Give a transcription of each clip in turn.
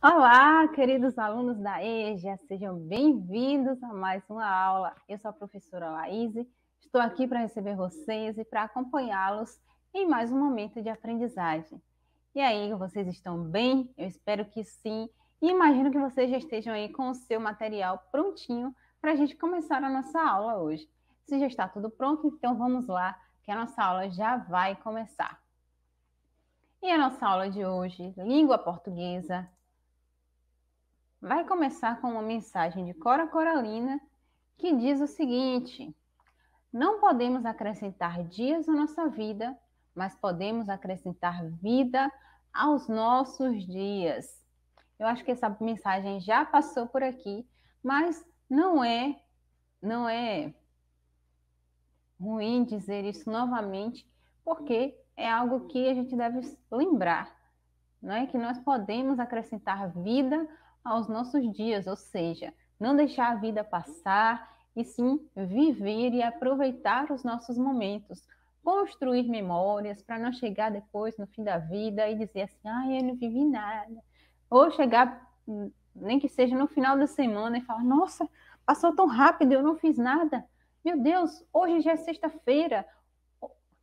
Olá, queridos alunos da EJA, sejam bem-vindos a mais uma aula. Eu sou a professora Laís, estou aqui para receber vocês e para acompanhá-los em mais um momento de aprendizagem. E aí, vocês estão bem? Eu espero que sim. E imagino que vocês já estejam aí com o seu material prontinho para a gente começar a nossa aula hoje. Se já está tudo pronto, então vamos lá, que a nossa aula já vai começar. E a nossa aula de hoje, língua portuguesa, vai começar com uma mensagem de Cora Coralina que diz o seguinte: Não podemos acrescentar dias à nossa vida, mas podemos acrescentar vida aos nossos dias. Eu acho que essa mensagem já passou por aqui, mas não é não é ruim dizer isso novamente, porque é algo que a gente deve lembrar, não é que nós podemos acrescentar vida aos nossos dias, ou seja, não deixar a vida passar e sim viver e aproveitar os nossos momentos, construir memórias para não chegar depois no fim da vida e dizer assim, ah, eu não vivi nada, ou chegar hum, nem que seja no final da semana e falar, nossa, passou tão rápido, eu não fiz nada, meu Deus, hoje já é sexta-feira,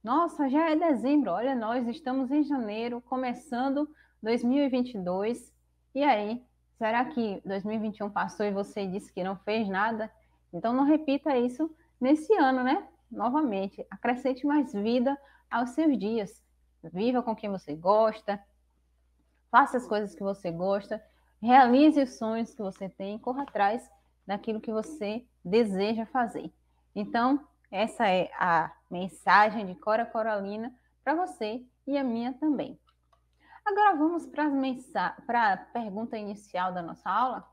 nossa, já é dezembro, olha, nós estamos em janeiro, começando 2022, e aí Será que 2021 passou e você disse que não fez nada? Então não repita isso nesse ano, né? Novamente, acrescente mais vida aos seus dias. Viva com quem você gosta, faça as coisas que você gosta, realize os sonhos que você tem, corra atrás daquilo que você deseja fazer. Então, essa é a mensagem de Cora Coralina para você e a minha também. Agora vamos para, a pergunta inicial da nossa aula.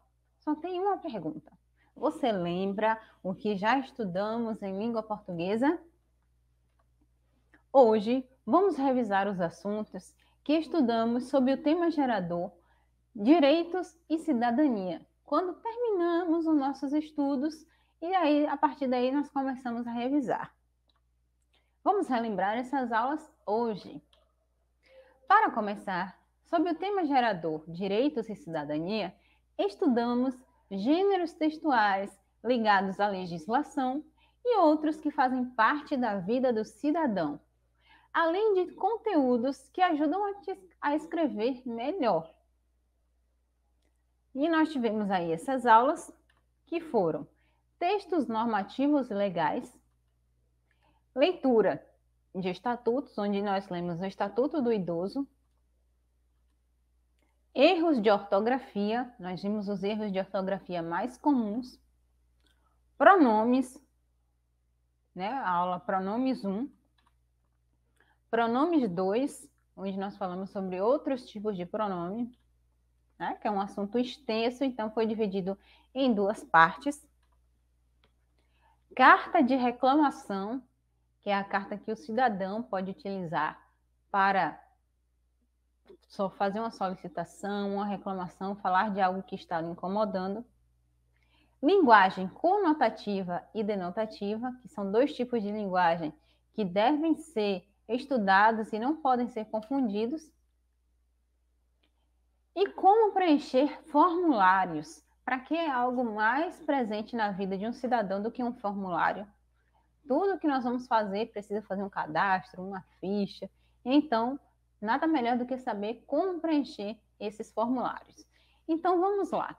Só tem uma pergunta. Você lembra o que já estudamos em língua portuguesa? Hoje vamos revisar os assuntos que estudamos sobre o tema gerador Direitos e Cidadania, quando terminamos os nossos estudos e aí a partir daí nós começamos a revisar. Vamos relembrar essas aulas hoje. Para começar, sobre o tema gerador Direitos e Cidadania, estudamos gêneros textuais ligados à legislação e outros que fazem parte da vida do cidadão, além de conteúdos que ajudam a, te, a escrever melhor. E nós tivemos aí essas aulas que foram textos normativos legais, leitura de estatutos, onde nós lemos o Estatuto do Idoso. Erros de ortografia, nós vimos os erros de ortografia mais comuns. Pronomes, né? A aula Pronomes 1. Pronomes 2, onde nós falamos sobre outros tipos de pronome, né? que é um assunto extenso, então foi dividido em duas partes. Carta de reclamação, que é a carta que o cidadão pode utilizar para só fazer uma solicitação, uma reclamação, falar de algo que está lhe incomodando. Linguagem conotativa e denotativa, que são dois tipos de linguagem que devem ser estudados e não podem ser confundidos. E como preencher formulários? Para que é algo mais presente na vida de um cidadão do que um formulário? tudo que nós vamos fazer precisa fazer um cadastro, uma ficha. Então, nada melhor do que saber como preencher esses formulários. Então, vamos lá.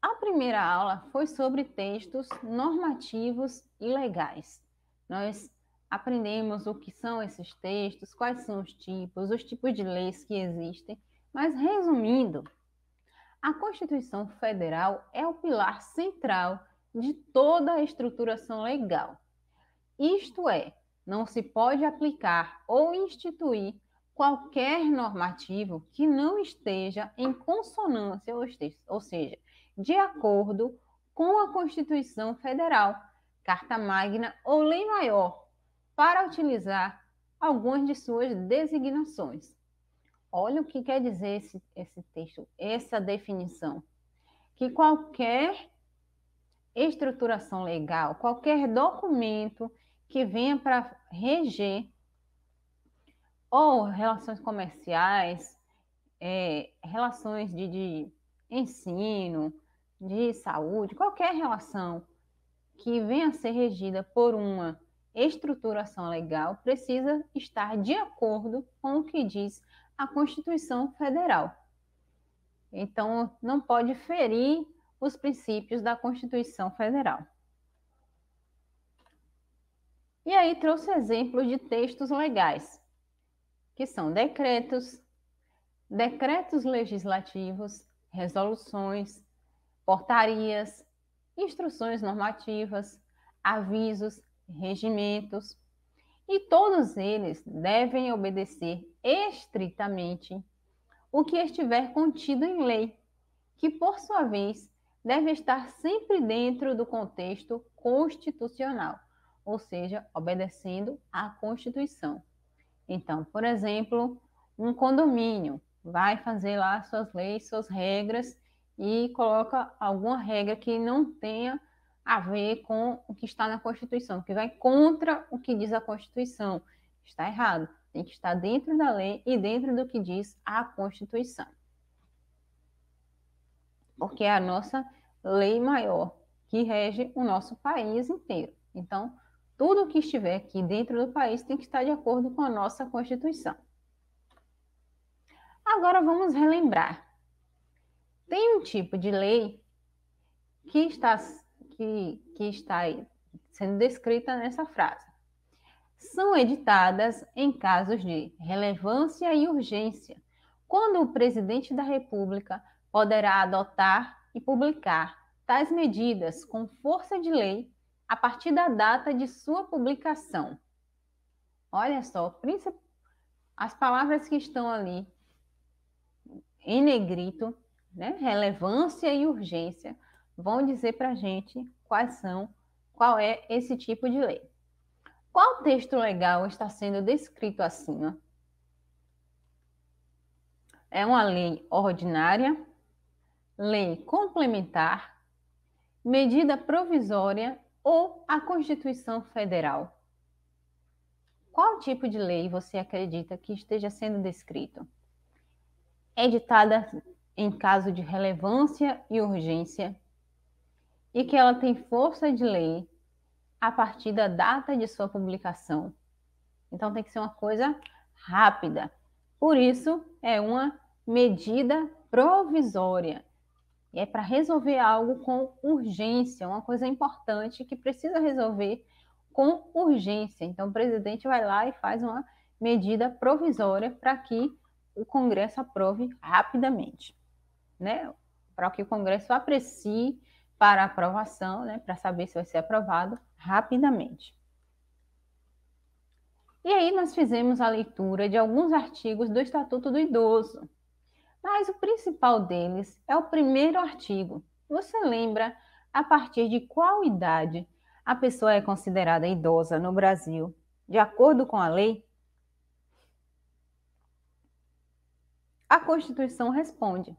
A primeira aula foi sobre textos normativos e legais. Nós aprendemos o que são esses textos, quais são os tipos, os tipos de leis que existem. Mas, resumindo, a Constituição Federal é o pilar central de toda a estruturação legal. Isto é, não se pode aplicar ou instituir qualquer normativo que não esteja em consonância, ou seja, de acordo com a Constituição Federal, Carta Magna ou Lei Maior, para utilizar algumas de suas designações. Olha o que quer dizer esse, esse texto, essa definição. Que qualquer estruturação legal, qualquer documento que venha para reger ou relações comerciais, é, relações de, de ensino, de saúde, qualquer relação que venha a ser regida por uma estruturação legal precisa estar de acordo com o que diz a Constituição Federal. Então, não pode ferir os princípios da Constituição Federal. E aí trouxe exemplos de textos legais, que são decretos, decretos legislativos, resoluções, portarias, instruções normativas, avisos, regimentos, e todos eles devem obedecer estritamente o que estiver contido em lei, que por sua vez deve estar sempre dentro do contexto constitucional, ou seja, obedecendo à Constituição. Então, por exemplo, um condomínio vai fazer lá suas leis, suas regras e coloca alguma regra que não tenha a ver com o que está na Constituição, que vai contra o que diz a Constituição. Está errado. Tem que estar dentro da lei e dentro do que diz a Constituição. Porque é a nossa lei maior que rege o nosso país inteiro. Então, tudo que estiver aqui dentro do país tem que estar de acordo com a nossa Constituição. Agora vamos relembrar. Tem um tipo de lei que está, que, que está sendo descrita nessa frase. São editadas em casos de relevância e urgência, quando o presidente da República poderá adotar e publicar tais medidas com força de lei a partir da data de sua publicação. Olha só, as palavras que estão ali em negrito, né, relevância e urgência, vão dizer para a gente quais são, qual é esse tipo de lei. Qual texto legal está sendo descrito acima? É uma lei ordinária, lei complementar, medida provisória ou a Constituição Federal? Qual tipo de lei você acredita que esteja sendo descrito? editada é em caso de relevância e urgência e que ela tem força de lei a partir da data de sua publicação. Então tem que ser uma coisa rápida. Por isso é uma medida provisória e é para resolver algo com urgência, uma coisa importante que precisa resolver com urgência. Então, o presidente vai lá e faz uma medida provisória para que o Congresso aprove rapidamente, né? Para que o Congresso aprecie para aprovação, né? Para saber se vai ser aprovado rapidamente. E aí nós fizemos a leitura de alguns artigos do Estatuto do Idoso, mas o principal deles é o primeiro artigo. Você lembra a partir de qual idade a pessoa é considerada idosa no Brasil, de acordo com a lei? A Constituição responde.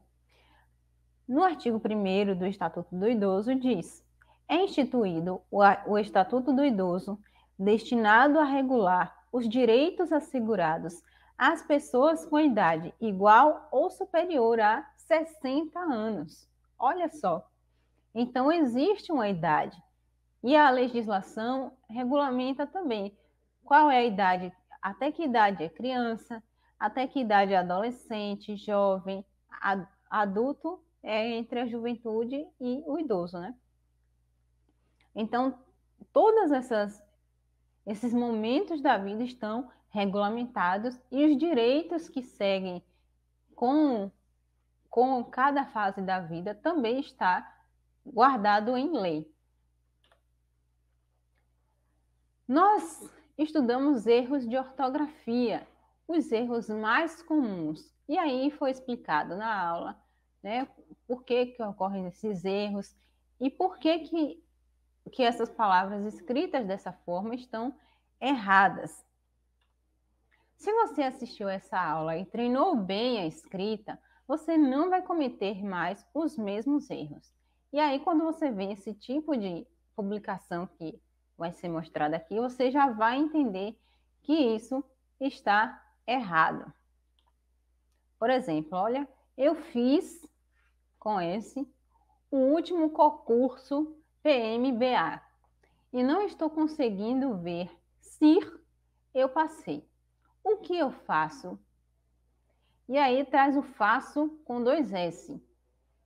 No artigo 1 do Estatuto do Idoso diz: é instituído o Estatuto do Idoso, destinado a regular os direitos assegurados as pessoas com idade igual ou superior a 60 anos. Olha só. Então, existe uma idade. E a legislação regulamenta também qual é a idade, até que idade é criança, até que idade é adolescente, jovem, adulto, é entre a juventude e o idoso, né? Então, todas essas esses momentos da vida estão regulamentados e os direitos que seguem com, com cada fase da vida também está guardado em lei. Nós estudamos erros de ortografia, os erros mais comuns. E aí foi explicado na aula, né, por que, que ocorrem esses erros e por que, que, que essas palavras escritas dessa forma estão erradas. Se você assistiu essa aula e treinou bem a escrita, você não vai cometer mais os mesmos erros. E aí, quando você vê esse tipo de publicação que vai ser mostrada aqui, você já vai entender que isso está errado. Por exemplo, olha, eu fiz com esse o último concurso PMBA e não estou conseguindo ver se eu passei o que eu faço? E aí traz o faço com dois S,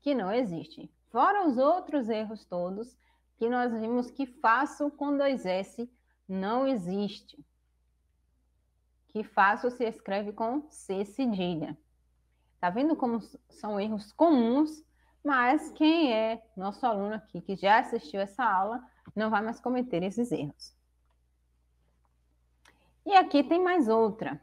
que não existe. Fora os outros erros todos, que nós vimos que faço com dois S não existe. Que faço se escreve com C cedilha. Tá vendo como são erros comuns, mas quem é nosso aluno aqui que já assistiu essa aula não vai mais cometer esses erros. E aqui tem mais outra.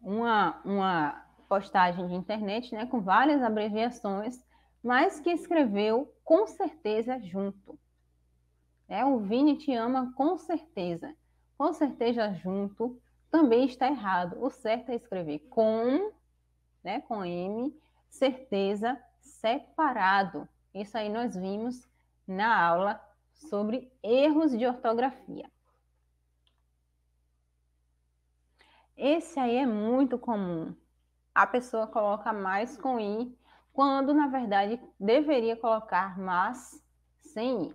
Uma, uma postagem de internet né, com várias abreviações, mas que escreveu com certeza junto. É, o Vini te ama com certeza. Com certeza junto também está errado. O certo é escrever com, né, com M, certeza separado. Isso aí nós vimos na aula sobre erros de ortografia. Esse aí é muito comum. A pessoa coloca mais com i, quando na verdade deveria colocar mas sem i.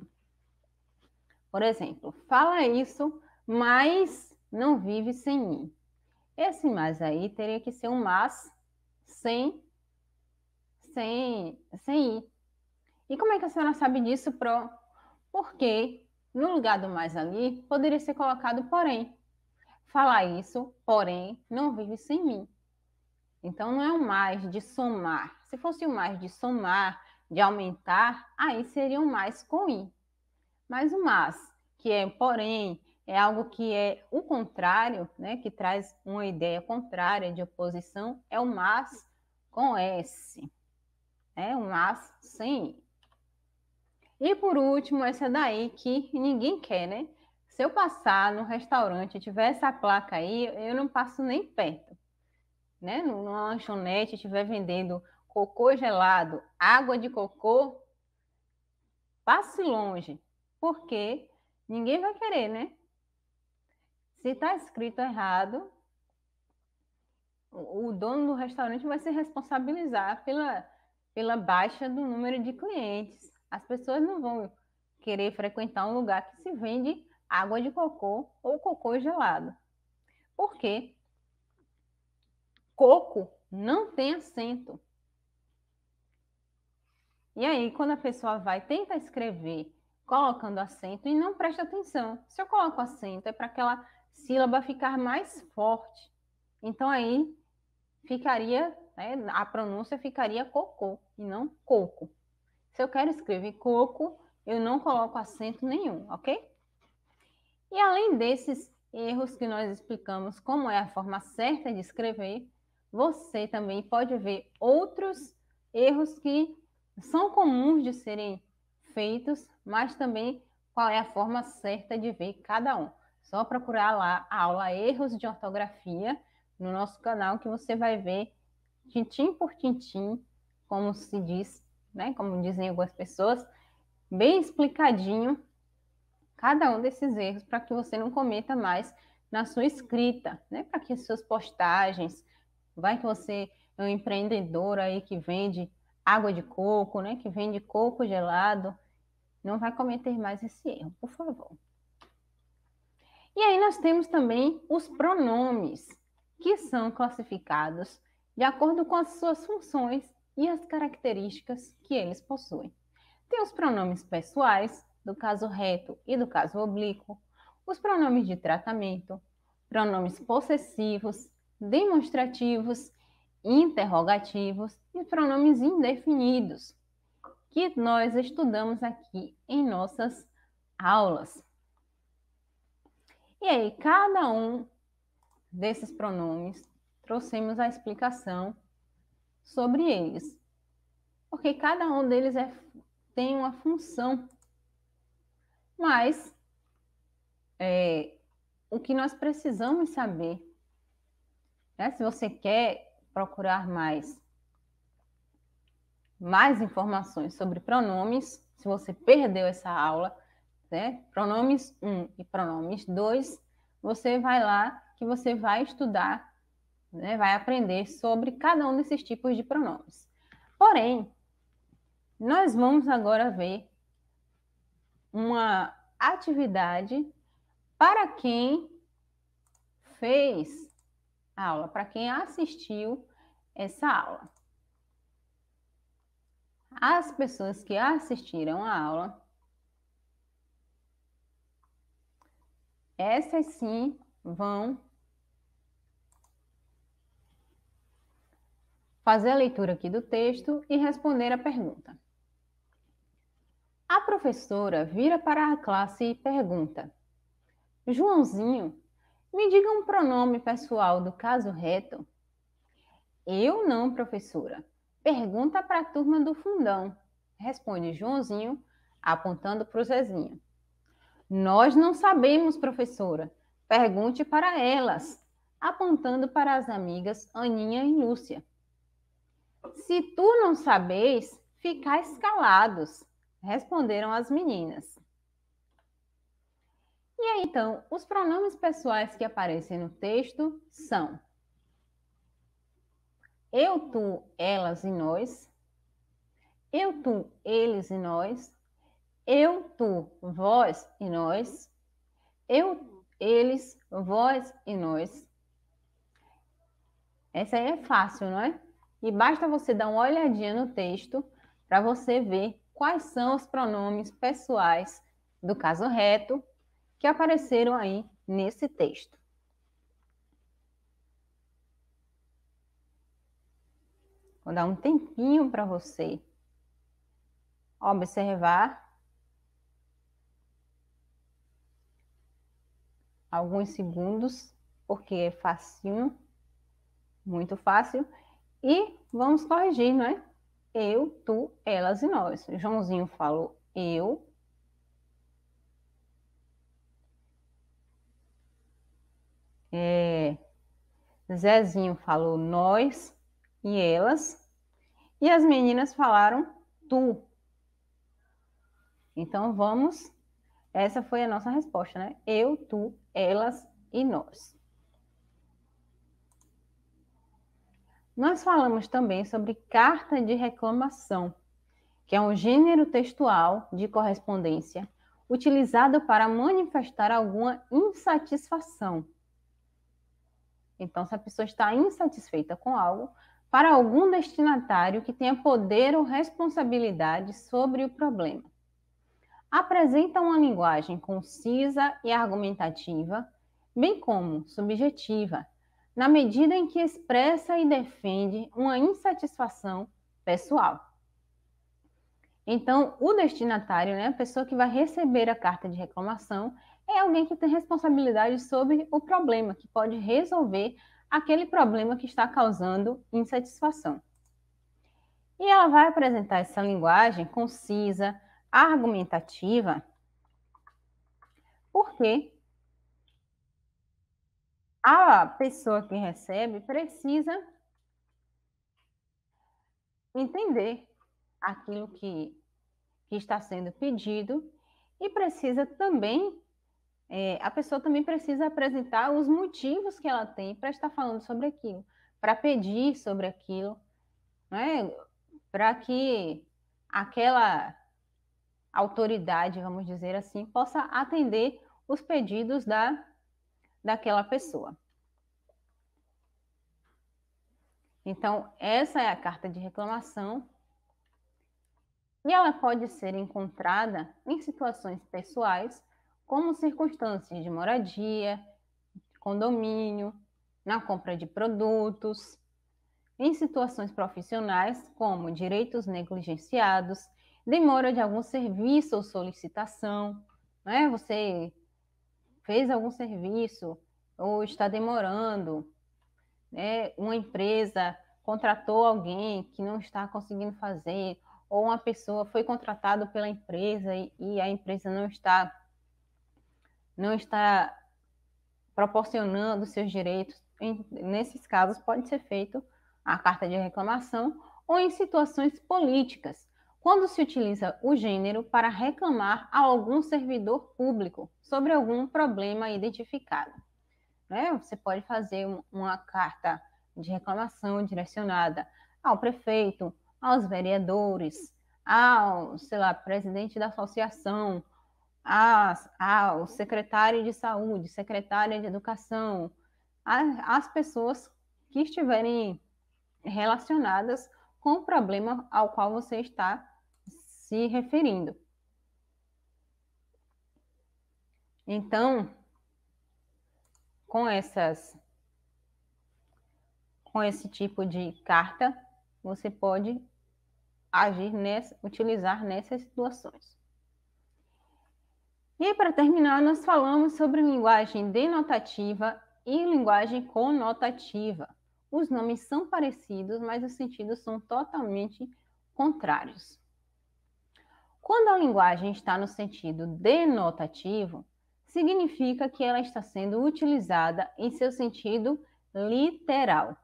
Por exemplo, fala isso, mas não vive sem i. Esse mais aí teria que ser um mas sem sem sem i. E como é que a senhora sabe disso, Pro? Porque, no lugar do mais ali, poderia ser colocado porém. Falar isso, porém, não vive sem mim. Então, não é o mais de somar. Se fosse o mais de somar, de aumentar, aí seria o mais com i. Mas o mas, que é porém, é algo que é o contrário, né, que traz uma ideia contrária de oposição, é o mas com s. É o mas sem i. E por último, essa daí que ninguém quer, né? Se eu passar no restaurante e tiver essa placa aí, eu não passo nem perto. Né? Numa lanchonete estiver vendendo cocô gelado, água de cocô, passe longe, porque ninguém vai querer, né? Se está escrito errado, o dono do restaurante vai se responsabilizar pela, pela baixa do número de clientes. As pessoas não vão querer frequentar um lugar que se vende água de cocô ou cocô gelado. Porque coco não tem acento. E aí, quando a pessoa vai, tenta escrever colocando acento e não presta atenção. Se eu coloco acento, é para aquela sílaba ficar mais forte. Então, aí ficaria, né, a pronúncia ficaria cocô e não coco. Se eu quero escrever coco, eu não coloco acento nenhum, ok? E além desses erros que nós explicamos como é a forma certa de escrever, você também pode ver outros erros que são comuns de serem feitos, mas também qual é a forma certa de ver cada um. Só procurar lá a aula Erros de Ortografia no nosso canal que você vai ver tintim por tintim como se diz né? Como dizem algumas pessoas, bem explicadinho cada um desses erros para que você não cometa mais na sua escrita, né? Para que suas postagens, vai que você é um empreendedor aí que vende água de coco, né? Que vende coco gelado, não vai cometer mais esse erro, por favor. E aí nós temos também os pronomes, que são classificados de acordo com as suas funções e as características que eles possuem. Tem os pronomes pessoais, do caso reto e do caso oblíquo, os pronomes de tratamento, pronomes possessivos, demonstrativos, interrogativos e pronomes indefinidos, que nós estudamos aqui em nossas aulas. E aí, cada um desses pronomes trouxemos a explicação sobre eles. Porque cada um deles é, tem uma função. Mas é, o que nós precisamos saber, né? se você quer procurar mais, mais informações sobre pronomes, se você perdeu essa aula, né? pronomes 1 e pronomes 2, você vai lá que você vai estudar né, vai aprender sobre cada um desses tipos de pronomes. Porém, nós vamos agora ver uma atividade para quem fez a aula, para quem assistiu essa aula. As pessoas que assistiram a aula, essas sim vão fazer a leitura aqui do texto e responder a pergunta. A professora vira para a classe e pergunta: Joãozinho, me diga um pronome pessoal do caso reto. Eu não, professora. Pergunta para a turma do fundão, responde Joãozinho, apontando para o Zezinho. Nós não sabemos, professora. Pergunte para elas, apontando para as amigas Aninha e Lúcia. Se tu não sabeis, ficais calados, responderam as meninas. E aí, então, os pronomes pessoais que aparecem no texto são eu, tu, elas e nós, eu, tu, eles e nós, eu, tu, vós e nós, eu, eles, vós e nós. Essa aí é fácil, não é? E basta você dar uma olhadinha no texto para você ver quais são os pronomes pessoais do caso reto que apareceram aí nesse texto. Vou dar um tempinho para você observar alguns segundos, porque é facinho, muito fácil. E vamos corrigir, não é? Eu, tu, elas e nós. Joãozinho falou eu. É, Zezinho falou nós e elas. E as meninas falaram tu. Então vamos. Essa foi a nossa resposta, né? Eu, tu, elas e nós. nós falamos também sobre carta de reclamação, que é um gênero textual de correspondência utilizado para manifestar alguma insatisfação. Então, se a pessoa está insatisfeita com algo, para algum destinatário que tenha poder ou responsabilidade sobre o problema. Apresenta uma linguagem concisa e argumentativa, bem como subjetiva, na medida em que expressa e defende uma insatisfação pessoal. Então, o destinatário, né, a pessoa que vai receber a carta de reclamação, é alguém que tem responsabilidade sobre o problema, que pode resolver aquele problema que está causando insatisfação. E ela vai apresentar essa linguagem concisa, argumentativa, porque a pessoa que recebe precisa entender aquilo que, que está sendo pedido e precisa também é, a pessoa também precisa apresentar os motivos que ela tem para estar falando sobre aquilo, para pedir sobre aquilo, né? para que aquela autoridade, vamos dizer assim, possa atender os pedidos da daquela pessoa. Então, essa é a carta de reclamação. E ela pode ser encontrada em situações pessoais, como circunstâncias de moradia, condomínio, na compra de produtos, em situações profissionais, como direitos negligenciados, demora de algum serviço ou solicitação, né? Você fez algum serviço ou está demorando, né? uma empresa contratou alguém que não está conseguindo fazer, ou uma pessoa foi contratada pela empresa e, e a empresa não está não está proporcionando seus direitos, em, nesses casos pode ser feito a carta de reclamação ou em situações políticas, quando se utiliza o gênero para reclamar a algum servidor público sobre algum problema identificado. Né? Você pode fazer uma carta de reclamação direcionada ao prefeito, aos vereadores, ao, sei lá, presidente da associação, às, ao secretário de saúde, secretária de educação, às pessoas que estiverem relacionadas com o problema ao qual você está se referindo. Então, com essas com esse tipo de carta, você pode agir nessa, utilizar nessas situações. E para terminar, nós falamos sobre linguagem denotativa e linguagem conotativa. Os nomes são parecidos, mas os sentidos são totalmente contrários. Quando a linguagem está no sentido denotativo, significa que ela está sendo utilizada em seu sentido literal,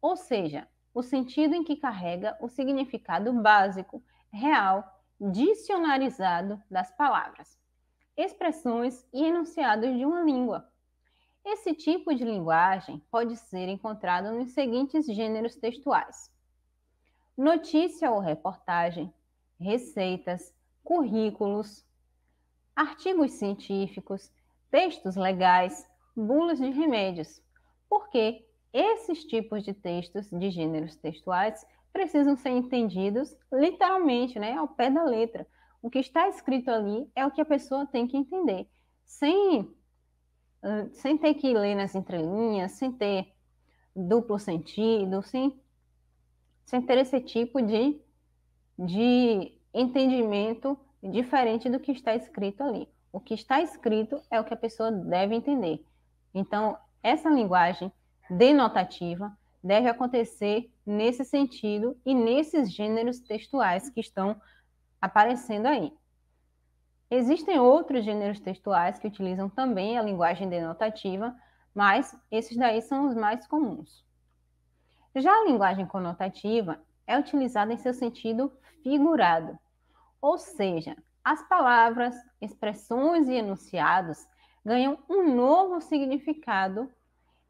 ou seja, o sentido em que carrega o significado básico, real, dicionarizado das palavras, expressões e enunciados de uma língua. Esse tipo de linguagem pode ser encontrado nos seguintes gêneros textuais: notícia ou reportagem, receitas, currículos, artigos científicos, textos legais, bulas de remédios, porque esses tipos de textos, de gêneros textuais, precisam ser entendidos literalmente, né, ao pé da letra. O que está escrito ali é o que a pessoa tem que entender, sem, sem ter que ler nas entrelinhas, sem ter duplo sentido, sem, sem ter esse tipo de, de entendimento diferente do que está escrito ali. O que está escrito é o que a pessoa deve entender. Então, essa linguagem denotativa deve acontecer nesse sentido e nesses gêneros textuais que estão aparecendo aí. Existem outros gêneros textuais que utilizam também a linguagem denotativa, mas esses daí são os mais comuns. Já a linguagem conotativa é utilizada em seu sentido figurado. Ou seja, as palavras, expressões e enunciados ganham um novo significado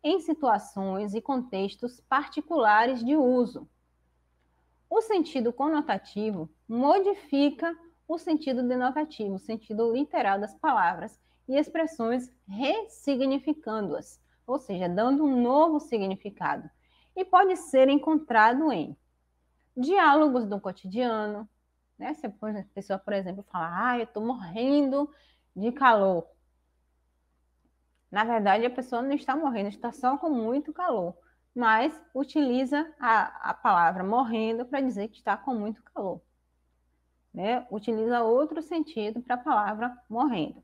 em situações e contextos particulares de uso. O sentido conotativo modifica o sentido denotativo, o sentido literal das palavras e expressões, ressignificando-as, ou seja, dando um novo significado, e pode ser encontrado em diálogos do cotidiano, né? Se a pessoa, por exemplo, fala, ah, eu estou morrendo de calor. Na verdade, a pessoa não está morrendo, está só com muito calor, mas utiliza a, a palavra morrendo para dizer que está com muito calor. Né? Utiliza outro sentido para a palavra morrendo.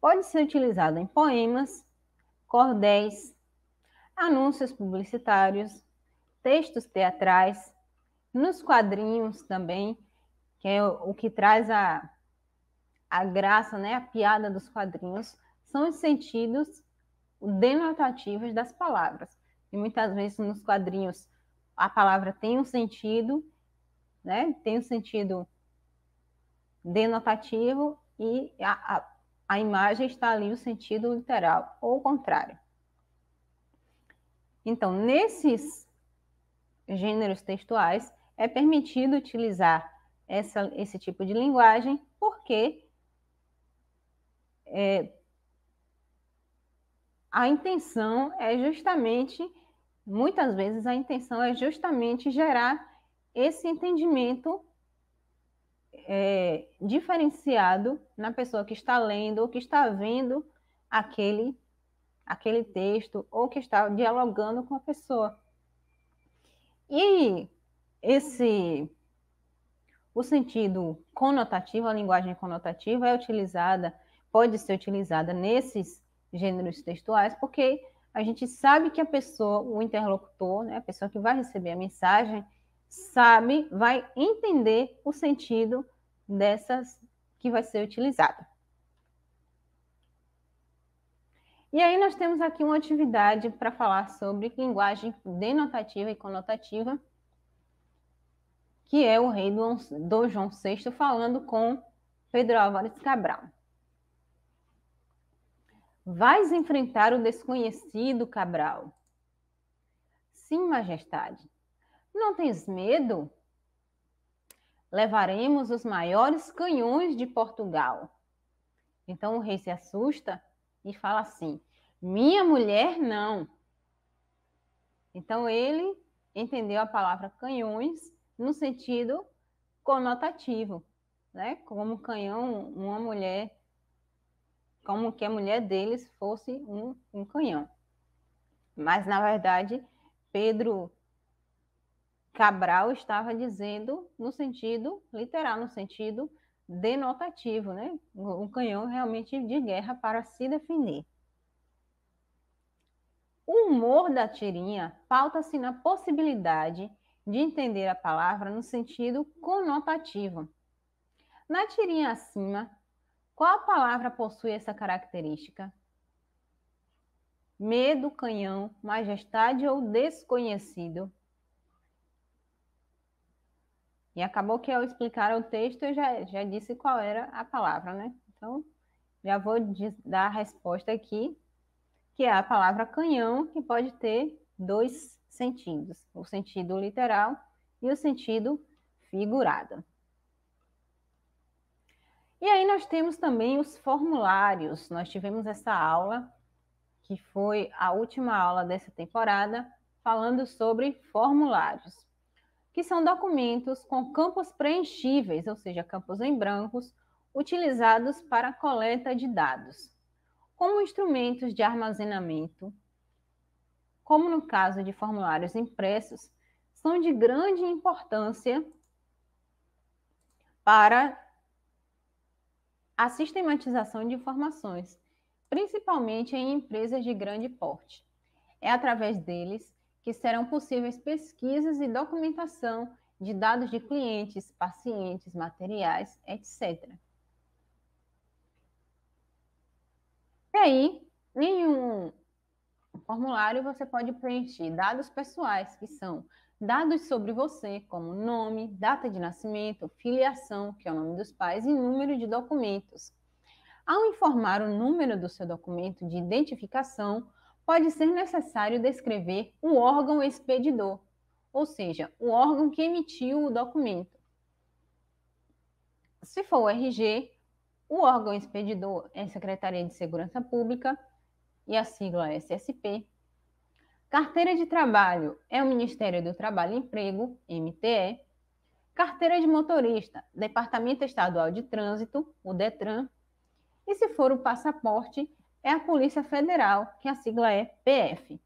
Pode ser utilizado em poemas, cordéis, anúncios publicitários, textos teatrais, nos quadrinhos também, que é o, que traz a, a graça, né, a piada dos quadrinhos, são os sentidos denotativos das palavras. E muitas vezes nos quadrinhos a palavra tem um sentido, né, tem um sentido denotativo e a, a, a imagem está ali no sentido literal, ou o contrário. Então, nesses gêneros textuais, é permitido utilizar essa, esse tipo de linguagem porque é, a intenção é justamente, muitas vezes a intenção é justamente gerar esse entendimento é, diferenciado na pessoa que está lendo ou que está vendo aquele aquele texto ou que está dialogando com a pessoa. E esse o sentido conotativo, a linguagem conotativa é utilizada, pode ser utilizada nesses gêneros textuais, porque a gente sabe que a pessoa, o interlocutor, né, a pessoa que vai receber a mensagem, sabe, vai entender o sentido dessas que vai ser utilizada. E aí nós temos aqui uma atividade para falar sobre linguagem denotativa e conotativa, que é o rei do, do João VI falando com Pedro Álvares Cabral. Vais enfrentar o desconhecido, Cabral. Sim, Majestade. Não tens medo? Levaremos os maiores canhões de Portugal. Então o rei se assusta e fala assim: Minha mulher não. Então ele entendeu a palavra canhões no sentido conotativo, né? Como canhão, uma mulher, como que a mulher deles fosse um, um canhão. Mas, na verdade, Pedro Cabral estava dizendo no sentido literal, no sentido denotativo, né? Um canhão realmente de guerra para se defender. O humor da tirinha pauta-se na possibilidade de entender a palavra no sentido conotativo. Na tirinha acima, qual palavra possui essa característica? Medo, canhão, majestade ou desconhecido? E acabou que ao explicar o texto, eu já, já disse qual era a palavra, né? Então, já vou dar a resposta aqui, que é a palavra canhão, que pode ter dois sentidos, o sentido literal e o sentido figurado. E aí nós temos também os formulários. Nós tivemos essa aula, que foi a última aula dessa temporada, falando sobre formulários, que são documentos com campos preenchíveis, ou seja, campos em brancos, utilizados para coleta de dados, como instrumentos de armazenamento como no caso de formulários impressos, são de grande importância para a sistematização de informações, principalmente em empresas de grande porte. É através deles que serão possíveis pesquisas e documentação de dados de clientes, pacientes, materiais, etc. E aí, nenhum formulário você pode preencher dados pessoais, que são dados sobre você, como nome, data de nascimento, filiação, que é o nome dos pais, e número de documentos. Ao informar o número do seu documento de identificação, pode ser necessário descrever o órgão expedidor, ou seja, o órgão que emitiu o documento. Se for o RG, o órgão expedidor é a Secretaria de Segurança Pública e a sigla é SSP. Carteira de Trabalho é o Ministério do Trabalho e Emprego, MTE. Carteira de Motorista, Departamento Estadual de Trânsito, o DETRAN. E se for o passaporte, é a Polícia Federal, que a sigla é PF.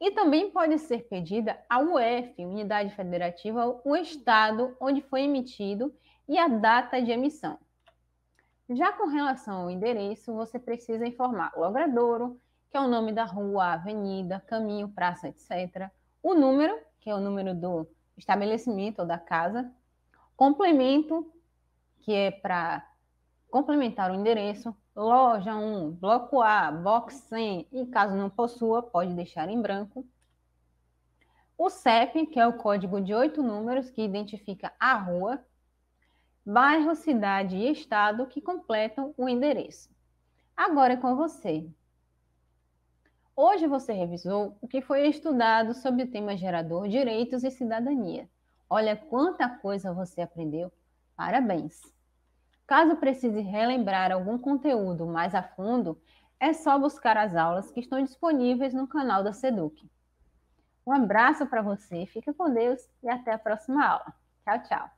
E também pode ser pedida a UF, Unidade Federativa, o estado onde foi emitido e a data de emissão. Já com relação ao endereço, você precisa informar o logradouro, que é o nome da rua, avenida, caminho, praça, etc. O número, que é o número do estabelecimento ou da casa. Complemento, que é para complementar o endereço. Loja 1, bloco A, box 100, e caso não possua, pode deixar em branco. O CEP, que é o código de oito números que identifica a rua, bairro, cidade e estado que completam o endereço. Agora é com você. Hoje você revisou o que foi estudado sobre o tema gerador direitos e cidadania. Olha quanta coisa você aprendeu. Parabéns! Caso precise relembrar algum conteúdo mais a fundo, é só buscar as aulas que estão disponíveis no canal da Seduc. Um abraço para você, fica com Deus e até a próxima aula. Tchau, tchau!